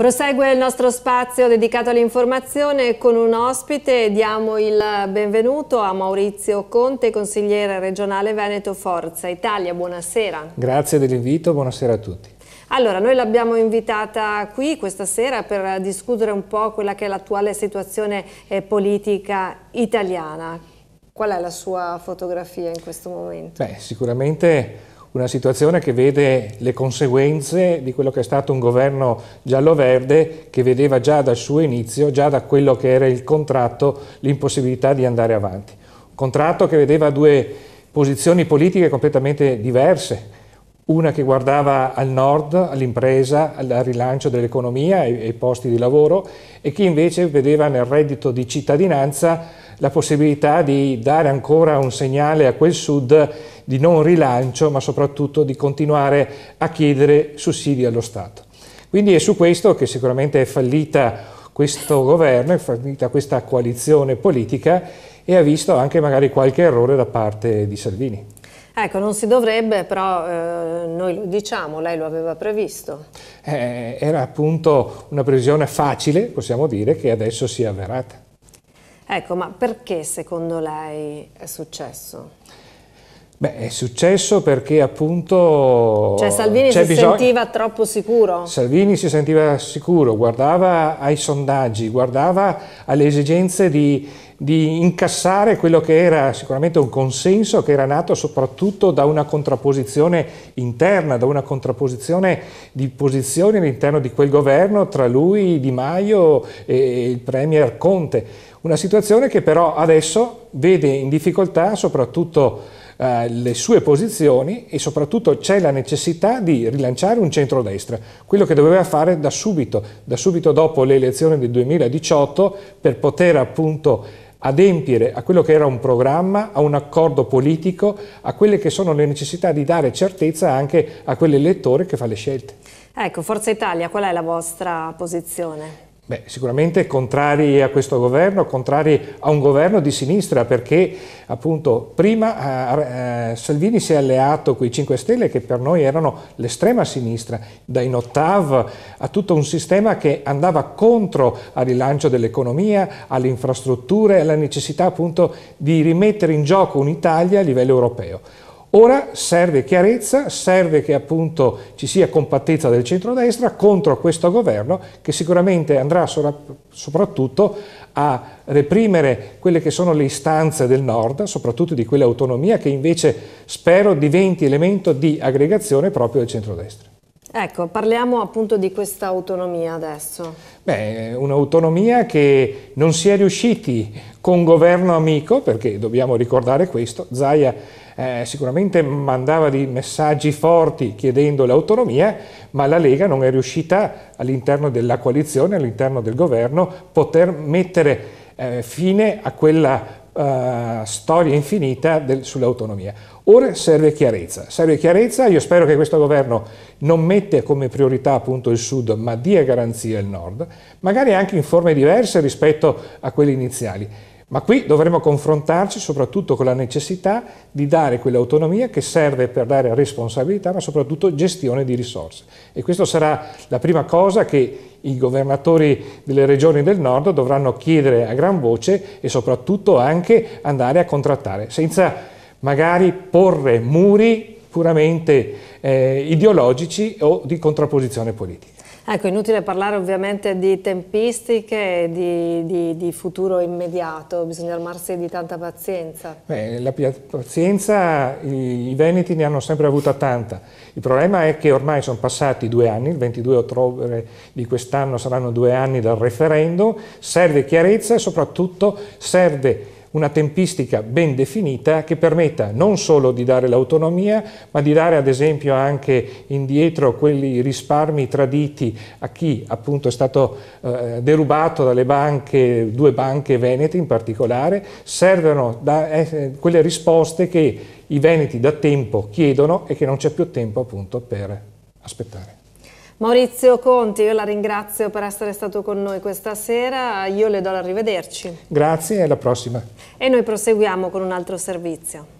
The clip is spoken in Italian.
Prosegue il nostro spazio dedicato all'informazione con un ospite. Diamo il benvenuto a Maurizio Conte, consigliere regionale Veneto Forza Italia. Buonasera. Grazie dell'invito, buonasera a tutti. Allora, noi l'abbiamo invitata qui questa sera per discutere un po' quella che è l'attuale situazione eh, politica italiana. Qual è la sua fotografia in questo momento? Beh, sicuramente una situazione che vede le conseguenze di quello che è stato un governo giallo-verde che vedeva già dal suo inizio, già da quello che era il contratto, l'impossibilità di andare avanti. Un contratto che vedeva due posizioni politiche completamente diverse, una che guardava al nord, all'impresa, al rilancio dell'economia e ai posti di lavoro e chi invece vedeva nel reddito di cittadinanza la possibilità di dare ancora un segnale a quel sud di non rilancio, ma soprattutto di continuare a chiedere sussidi allo Stato. Quindi è su questo che sicuramente è fallita questo governo, è fallita questa coalizione politica e ha visto anche magari qualche errore da parte di Salvini. Ecco, non si dovrebbe, però eh, noi lo diciamo, lei lo aveva previsto. Eh, era appunto una previsione facile, possiamo dire, che adesso sia avverata. Ecco, ma perché secondo lei è successo? Beh, è successo perché appunto... Cioè Salvini si bisogno... sentiva troppo sicuro? Salvini si sentiva sicuro, guardava ai sondaggi, guardava alle esigenze di, di incassare quello che era sicuramente un consenso che era nato soprattutto da una contrapposizione interna, da una contrapposizione di posizioni all'interno di quel governo tra lui, Di Maio e il Premier Conte. Una situazione che però adesso vede in difficoltà soprattutto eh, le sue posizioni e soprattutto c'è la necessità di rilanciare un centrodestra, quello che doveva fare da subito, da subito dopo le elezioni del 2018 per poter appunto adempiere a quello che era un programma, a un accordo politico, a quelle che sono le necessità di dare certezza anche a quell'elettore che fa le scelte. Ecco, Forza Italia, qual è la vostra posizione? Beh, sicuramente contrari a questo governo, contrari a un governo di sinistra perché appunto prima eh, eh Salvini si è alleato con i 5 Stelle che per noi erano l'estrema sinistra, dai Notav a tutto un sistema che andava contro al rilancio dell'economia, alle infrastrutture, alla necessità appunto di rimettere in gioco un'Italia a livello europeo. Ora serve chiarezza, serve che appunto ci sia compattezza del centrodestra contro questo governo che sicuramente andrà soprattutto a reprimere quelle che sono le istanze del nord, soprattutto di quell'autonomia che invece spero diventi elemento di aggregazione proprio del centrodestra. Ecco, parliamo appunto di questa autonomia adesso. Beh, un'autonomia che non si è riusciti con governo amico, perché dobbiamo ricordare questo, Zaia eh, sicuramente mandava dei messaggi forti chiedendo l'autonomia, ma la Lega non è riuscita all'interno della coalizione, all'interno del governo, poter mettere eh, fine a quella uh, eh, storia infinita del, sull'autonomia. Ora serve chiarezza, serve chiarezza, io spero che questo governo non mette come priorità appunto il sud, ma dia garanzie al nord, magari anche in forme diverse rispetto a quelle iniziali. Ma qui dovremo confrontarci soprattutto con la necessità di dare quell'autonomia che serve per dare responsabilità, ma soprattutto gestione di risorse. E questa sarà la prima cosa che i governatori delle regioni del nord dovranno chiedere a gran voce e soprattutto anche andare a contrattare, senza magari porre muri puramente eh, ideologici o di contrapposizione politica. Ecco, inutile parlare ovviamente di tempistiche e di, di, di, futuro immediato, bisogna armarsi di tanta pazienza. Beh, la pazienza i, i, Veneti ne hanno sempre avuta tanta. Il problema è che ormai sono passati due anni, il 22 ottobre di quest'anno saranno due anni dal referendum, serve chiarezza e soprattutto serve una tempistica ben definita che permetta non solo di dare l'autonomia, ma di dare ad esempio anche indietro quei risparmi traditi a chi appunto è stato eh, derubato dalle banche, due banche venete in particolare, servono da, eh, quelle risposte che i veneti da tempo chiedono e che non c'è più tempo appunto per aspettare. Maurizio Conti, io la ringrazio per essere stato con noi questa sera, io le do l'arrivederci. Grazie e alla prossima. E noi proseguiamo con un altro servizio.